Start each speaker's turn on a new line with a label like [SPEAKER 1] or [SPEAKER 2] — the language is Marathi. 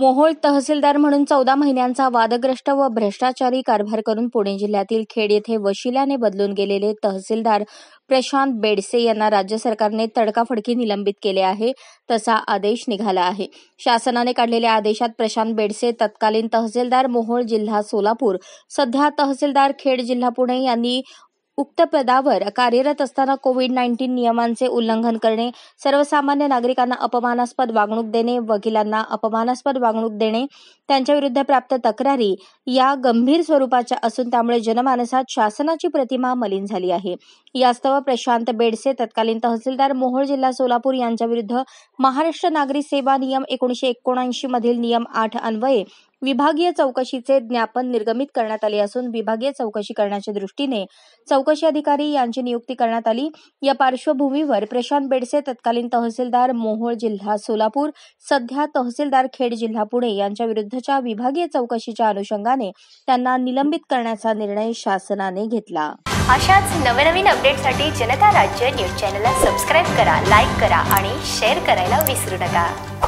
[SPEAKER 1] मोहोळ तहसीलदार म्हणून चौदा महिन्यांचा वादग्रस्त व भ्रष्टाचारी कारभार करून पुणे जिल्ह्यातील खेड येथे वशिल्याने बदलून गेलेले तहसीलदार प्रशांत बेडसे यांना राज्य सरकारने तडकाफडकी निलंबित केले आहे तसा आदेश निघाला आहे शासनाने काढलेल्या आदेशात प्रशांत बेडसे तत्कालीन तहसीलदार मोहोळ जिल्हा सोलापूर सध्या तहसीलदार खेड जिल्हा पुणे यांनी उक्त पदावर कार्यरत असताना कोविड नाईन्टीन नियमांचे उल्लंघन करणे सर्वसामान्य नागरिकांना अपमानास्पद वागणूक देणे वकिलांना अपमानास्पद वागणूक देणे त्यांच्याविरुद्ध प्राप्त तक्रारी या गंभीर स्वरूपाच्या असून त्यामुळे जनमानसात शासनाची प्रतिमा मलिन झाली आहे यास्तव प्रशांत बेडसे तत्कालीन तहसीलदार मोहोळ जिल्हा सोलापूर यांच्या विरुद्ध महाराष्ट्र नागरी सेवा नियम एकोणीशे एकोणऐंशी मधील नियम आठ अन्वये विभागीय चौकशीचे ज्ञापन निर्गमित करण्यात आले असून विभागीय चौकशी करण्याच्या दृष्टीने चौकशी अधिकारी यांची नियुक्ती करण्यात आली या पार्श्वभूमीवर प्रशांत बेडसे तत्कालीन तहसीलदार मोहोळ जिल्हा सोलापूर सध्या तहसीलदार खेड जिल्हा पुणे यांच्या विरुद्धच्या विभागीय चौकशीच्या अनुषंगाने त्यांना निलंबित करण्याचा निर्णय शासनाने घेतला अशाच नवनवीन अपडेटसाठी जनता राज्य न्यूज चॅनलला सबस्क्राईब करा लाईक करा आणि शेअर करायला विसरू नका